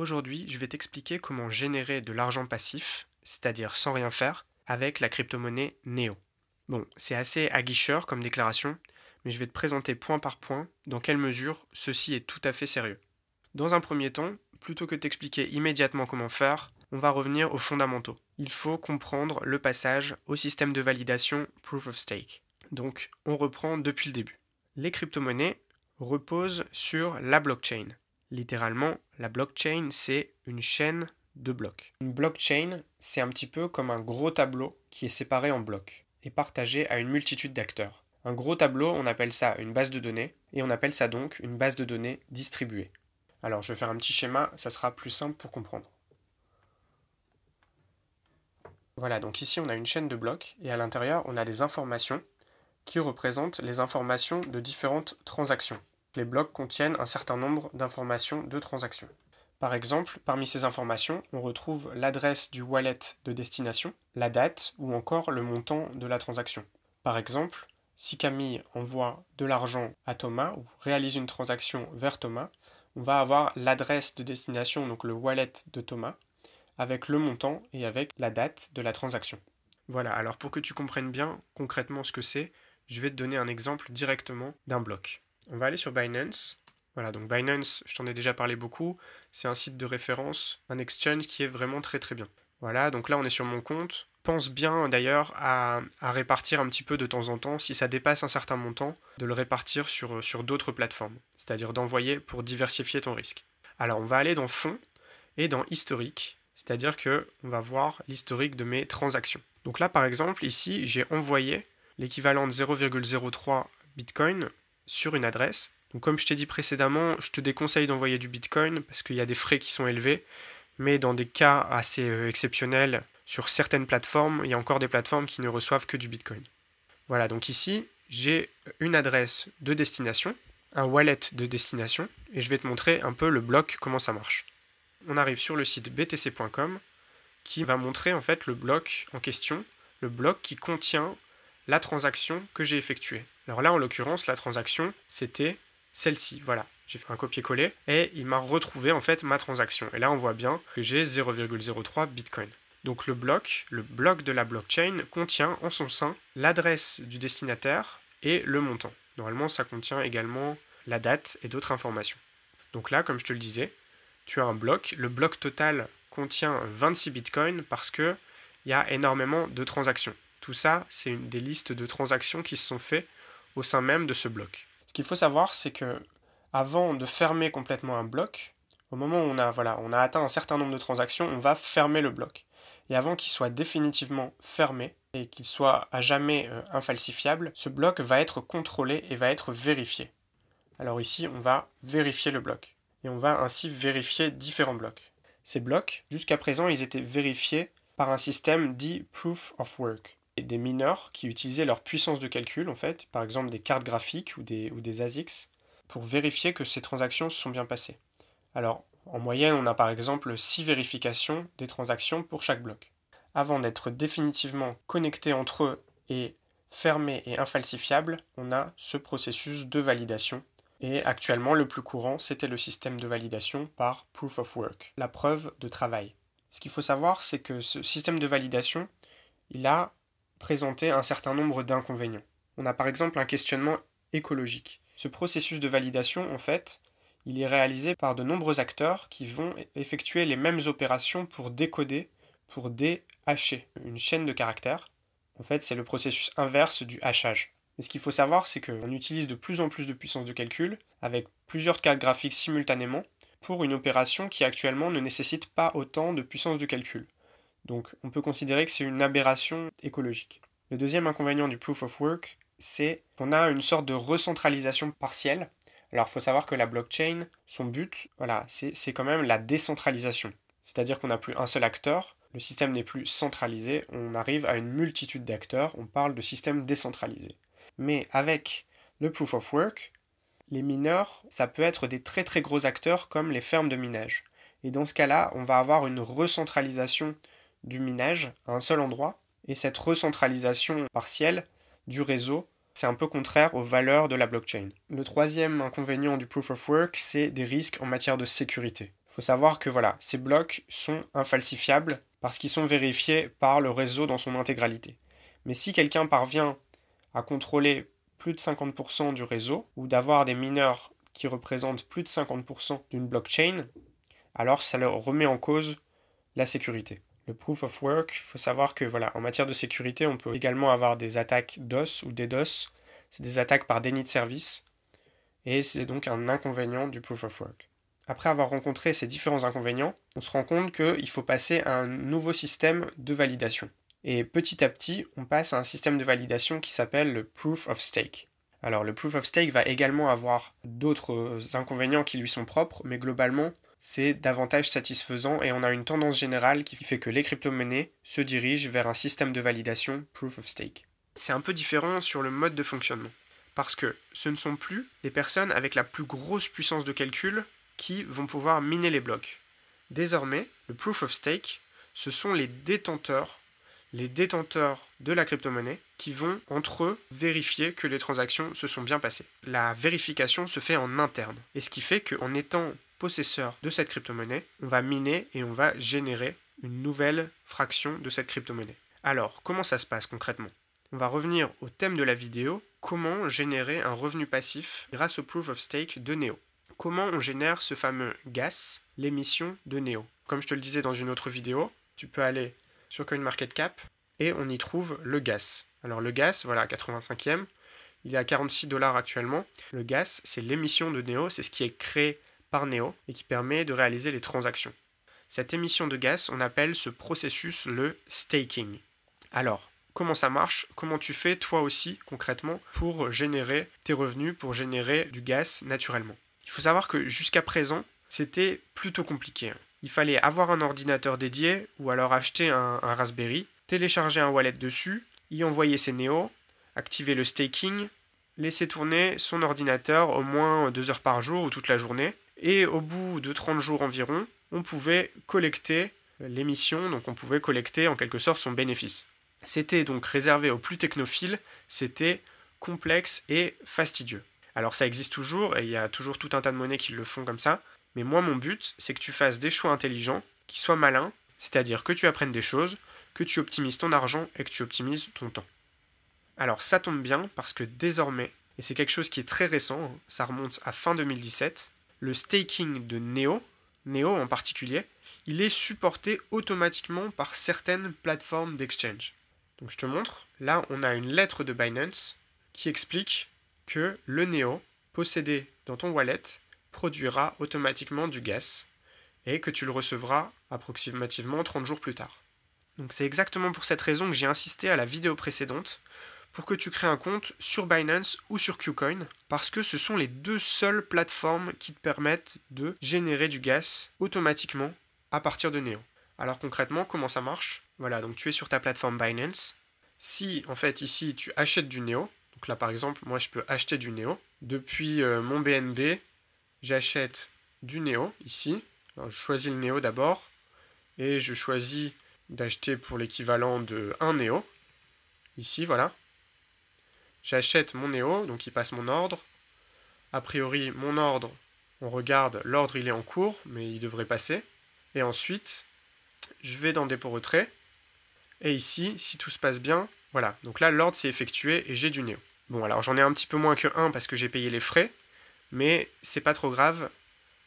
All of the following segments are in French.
Aujourd'hui, je vais t'expliquer comment générer de l'argent passif, c'est-à-dire sans rien faire, avec la crypto-monnaie NEO. Bon, c'est assez aguicheur comme déclaration, mais je vais te présenter point par point dans quelle mesure ceci est tout à fait sérieux. Dans un premier temps, plutôt que t'expliquer immédiatement comment faire, on va revenir aux fondamentaux. Il faut comprendre le passage au système de validation Proof of Stake. Donc, on reprend depuis le début. Les crypto-monnaies reposent sur la blockchain, Littéralement, la blockchain, c'est une chaîne de blocs. Une blockchain, c'est un petit peu comme un gros tableau qui est séparé en blocs et partagé à une multitude d'acteurs. Un gros tableau, on appelle ça une base de données, et on appelle ça donc une base de données distribuée. Alors je vais faire un petit schéma, ça sera plus simple pour comprendre. Voilà, donc ici on a une chaîne de blocs, et à l'intérieur on a des informations qui représentent les informations de différentes transactions. Les blocs contiennent un certain nombre d'informations de transaction. Par exemple, parmi ces informations, on retrouve l'adresse du wallet de destination, la date ou encore le montant de la transaction. Par exemple, si Camille envoie de l'argent à Thomas ou réalise une transaction vers Thomas, on va avoir l'adresse de destination, donc le wallet de Thomas, avec le montant et avec la date de la transaction. Voilà, alors pour que tu comprennes bien concrètement ce que c'est, je vais te donner un exemple directement d'un bloc. On va aller sur Binance. Voilà, donc Binance, je t'en ai déjà parlé beaucoup. C'est un site de référence, un exchange qui est vraiment très très bien. Voilà, donc là on est sur mon compte. Pense bien d'ailleurs à, répartir un petit peu de temps en temps, si ça dépasse un certain montant, de le répartir sur, sur d'autres plateformes, c'est-à-dire d'envoyer pour diversifier ton risque. Alors on va aller dans fonds et dans historique, c'est-à-dire que on va voir l'historique de mes transactions. Donc là par exemple ici j'ai envoyé l'équivalent de 0,03 Bitcoin sur une adresse. Donc, comme je t'ai dit précédemment, je te déconseille d'envoyer du Bitcoin parce qu'il y a des frais qui sont élevés. Mais dans des cas assez euh, exceptionnels, sur certaines plateformes, il y a encore des plateformes qui ne reçoivent que du Bitcoin. Voilà, donc ici, j'ai une adresse de destination, un wallet de destination, et je vais te montrer un peu le bloc, comment ça marche. On arrive sur le site btc.com qui va montrer en fait le bloc en question, le bloc qui contient la transaction que j'ai effectuée. Alors là, en l'occurrence, la transaction, c'était celle-ci, voilà. J'ai fait un copier-coller et il m'a retrouvé en fait ma transaction. Et là, on voit bien que j'ai 0,03 Bitcoin. Donc le bloc, le bloc de la blockchain contient en son sein l'adresse du destinataire et le montant. Normalement, ça contient également la date et d'autres informations. Donc là, comme je te le disais, tu as un bloc. Le bloc total contient 26 bitcoins parce que il y a énormément de transactions tout ça, c'est une des listes de transactions qui se sont faites au sein même de ce bloc. Ce qu'il faut savoir, c'est que avant de fermer complètement un bloc, au moment où on a, voilà, on a atteint un certain nombre de transactions, on va fermer le bloc. Et avant qu'il soit définitivement fermé et qu'il soit à jamais euh, infalsifiable, ce bloc va être contrôlé et va être vérifié. Alors ici, on va vérifier le bloc. Et on va ainsi vérifier différents blocs. Ces blocs, jusqu'à présent, ils étaient vérifiés par un système dit proof of work et des mineurs qui utilisaient leur puissance de calcul, en fait, par exemple des cartes graphiques ou des, ou des ASICS, pour vérifier que ces transactions se sont bien passées. Alors, en moyenne, on a par exemple 6 vérifications des transactions pour chaque bloc. Avant d'être définitivement connectés entre eux et fermés et infalsifiables, on a ce processus de validation. Et actuellement, le plus courant, c'était le système de validation par proof of work, la preuve de travail. Ce qu'il faut savoir, c'est que ce système de validation, il a présenter un certain nombre d'inconvénients. On a par exemple un questionnement écologique. Ce processus de validation, en fait, il est réalisé par de nombreux acteurs qui vont effectuer les mêmes opérations pour décoder, pour déhacher une chaîne de caractères. En fait, c'est le processus inverse du hachage. Mais ce qu'il faut savoir, c'est qu'on utilise de plus en plus de puissance de calcul avec plusieurs cartes graphiques simultanément pour une opération qui actuellement ne nécessite pas autant de puissance de calcul. Donc on peut considérer que c'est une aberration écologique. Le deuxième inconvénient du proof of work, c'est qu'on a une sorte de recentralisation partielle. Alors il faut savoir que la blockchain, son but, voilà, c'est quand même la décentralisation. C'est-à-dire qu'on n'a plus un seul acteur, le système n'est plus centralisé, on arrive à une multitude d'acteurs, on parle de système décentralisé. Mais avec le proof of work, les mineurs, ça peut être des très très gros acteurs comme les fermes de minage. Et dans ce cas-là, on va avoir une recentralisation du minage à un seul endroit, et cette recentralisation partielle du réseau, c'est un peu contraire aux valeurs de la blockchain. Le troisième inconvénient du proof of work, c'est des risques en matière de sécurité. Il faut savoir que voilà, ces blocs sont infalsifiables parce qu'ils sont vérifiés par le réseau dans son intégralité. Mais si quelqu'un parvient à contrôler plus de 50% du réseau ou d'avoir des mineurs qui représentent plus de 50% d'une blockchain, alors ça leur remet en cause la sécurité le proof of work, il faut savoir que voilà, en matière de sécurité, on peut également avoir des attaques DOS ou DDoS. C'est des attaques par déni de service. Et c'est donc un inconvénient du proof of work. Après avoir rencontré ces différents inconvénients, on se rend compte qu'il faut passer à un nouveau système de validation. Et petit à petit, on passe à un système de validation qui s'appelle le proof of stake. Alors le proof of stake va également avoir d'autres inconvénients qui lui sont propres, mais globalement, c'est davantage satisfaisant et on a une tendance générale qui fait que les crypto-monnaies se dirigent vers un système de validation proof of stake. C'est un peu différent sur le mode de fonctionnement, parce que ce ne sont plus les personnes avec la plus grosse puissance de calcul qui vont pouvoir miner les blocs. Désormais, le proof of stake, ce sont les détenteurs, les détenteurs de la crypto-monnaie qui vont entre eux vérifier que les transactions se sont bien passées. La vérification se fait en interne. Et ce qui fait qu'en étant possesseur de cette crypto-monnaie, on va miner et on va générer une nouvelle fraction de cette crypto-monnaie. Alors, comment ça se passe concrètement On va revenir au thème de la vidéo, comment générer un revenu passif grâce au proof of stake de Neo. Comment on génère ce fameux gas, l'émission de Neo Comme je te le disais dans une autre vidéo, tu peux aller sur CoinMarketCap et on y trouve le gas. Alors le gas, voilà, 85e, il est à 46 dollars actuellement. Le gas, c'est l'émission de Neo, c'est ce qui est créé par NEO et qui permet de réaliser les transactions. Cette émission de gaz, on appelle ce processus le staking. Alors, comment ça marche Comment tu fais toi aussi concrètement pour générer tes revenus, pour générer du gaz naturellement Il faut savoir que jusqu'à présent, c'était plutôt compliqué. Hein. Il fallait avoir un ordinateur dédié ou alors acheter un, Raspberry, télécharger un wallet dessus, y envoyer ses NEO, activer le staking, laisser tourner son ordinateur au moins deux heures par jour ou toute la journée, et au bout de 30 jours environ, on pouvait collecter l'émission, donc on pouvait collecter en quelque sorte son bénéfice. C'était donc réservé aux plus technophiles, c'était complexe et fastidieux. Alors ça existe toujours, et il y a toujours tout un tas de monnaies qui le font comme ça, mais moi mon but, c'est que tu fasses des choix intelligents, qui soient malins, c'est-à-dire que tu apprennes des choses, que tu optimises ton argent et que tu optimises ton temps. Alors ça tombe bien parce que désormais, et c'est quelque chose qui est très récent, hein, ça remonte à fin 2017, le staking de Neo, Neo en particulier, il est supporté automatiquement par certaines plateformes d'exchange. Donc je te montre, là on a une lettre de Binance qui explique que le Neo possédé dans ton wallet produira automatiquement du gas et que tu le recevras approximativement 30 jours plus tard. Donc c'est exactement pour cette raison que j'ai insisté à la vidéo précédente pour que tu crées un compte sur Binance ou sur Qcoin, parce que ce sont les deux seules plateformes qui te permettent de générer du gaz automatiquement à partir de Neo. Alors concrètement, comment ça marche Voilà, donc tu es sur ta plateforme Binance. Si en fait ici tu achètes du Neo, donc là par exemple, moi je peux acheter du Neo. Depuis euh, mon BNB, j'achète du Neo ici. je choisis le Neo d'abord et je choisis d'acheter pour l'équivalent de 1 Neo. Ici, voilà. J'achète mon Néo, donc il passe mon ordre. A priori, mon ordre, on regarde, l'ordre il est en cours, mais il devrait passer. Et ensuite, je vais dans dépôt retrait. Et ici, si tout se passe bien, voilà. Donc là, l'ordre s'est effectué et j'ai du Néo. Bon, alors j'en ai un petit peu moins que 1 parce que j'ai payé les frais, mais c'est pas trop grave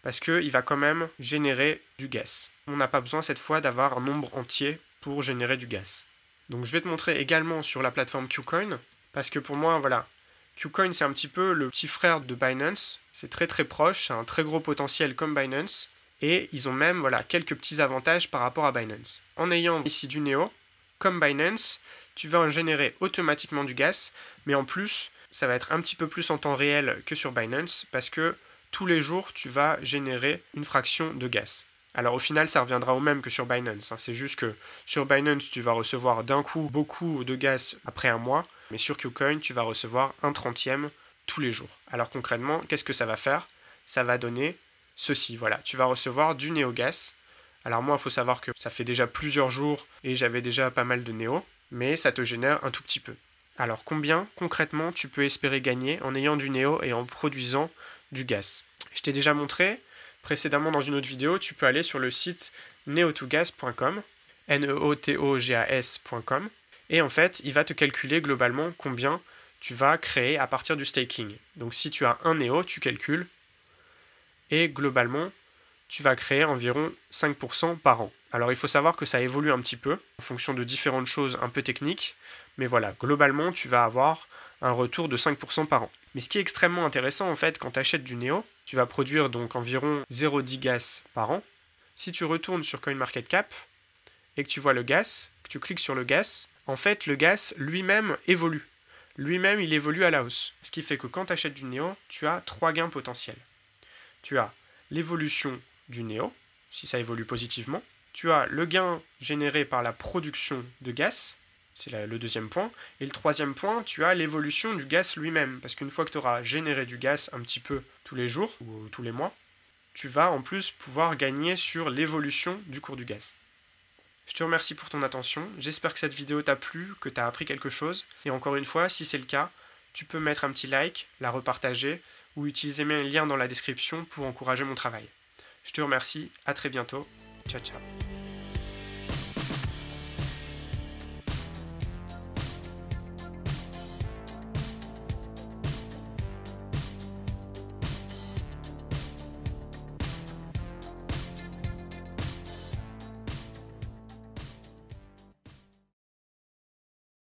parce qu'il va quand même générer du gaz. On n'a pas besoin cette fois d'avoir un nombre entier pour générer du gaz. Donc je vais te montrer également sur la plateforme Qcoin parce que pour moi, voilà, Qcoin, c'est un petit peu le petit frère de Binance. C'est très très proche, c'est un très gros potentiel comme Binance. Et ils ont même voilà, quelques petits avantages par rapport à Binance. En ayant ici du Neo, comme Binance, tu vas en générer automatiquement du gaz. mais en plus, ça va être un petit peu plus en temps réel que sur Binance, parce que tous les jours, tu vas générer une fraction de gaz. Alors au final, ça reviendra au même que sur Binance. Hein. C'est juste que sur Binance, tu vas recevoir d'un coup beaucoup de gaz après un mois, mais sur QCoin, tu vas recevoir un trentième tous les jours. Alors concrètement, qu'est-ce que ça va faire Ça va donner ceci. Voilà, tu vas recevoir du NeoGas. Alors moi, il faut savoir que ça fait déjà plusieurs jours et j'avais déjà pas mal de Neo, mais ça te génère un tout petit peu. Alors combien concrètement tu peux espérer gagner en ayant du Neo et en produisant du gaz Je t'ai déjà montré précédemment dans une autre vidéo, tu peux aller sur le site neotogas.com, n e o t o g a et en fait, il va te calculer globalement combien tu vas créer à partir du staking. Donc si tu as un NEO, tu calcules. Et globalement, tu vas créer environ 5% par an. Alors il faut savoir que ça évolue un petit peu en fonction de différentes choses un peu techniques. Mais voilà, globalement, tu vas avoir un retour de 5% par an. Mais ce qui est extrêmement intéressant en fait, quand tu achètes du NEO, tu vas produire donc environ 0,10 gas par an. Si tu retournes sur CoinMarketCap et que tu vois le gas, que tu cliques sur le gas, en fait, le gaz lui-même évolue. Lui-même, il évolue à la hausse. Ce qui fait que quand tu achètes du néo, tu as trois gains potentiels. Tu as l'évolution du néo, si ça évolue positivement. Tu as le gain généré par la production de gaz, c'est le deuxième point. Et le troisième point, tu as l'évolution du gaz lui-même. Parce qu'une fois que tu auras généré du gaz un petit peu tous les jours ou tous les mois, tu vas en plus pouvoir gagner sur l'évolution du cours du gaz. Je te remercie pour ton attention, j'espère que cette vidéo t'a plu, que t'as appris quelque chose, et encore une fois, si c'est le cas, tu peux mettre un petit like, la repartager, ou utiliser mes liens dans la description pour encourager mon travail. Je te remercie, à très bientôt, ciao ciao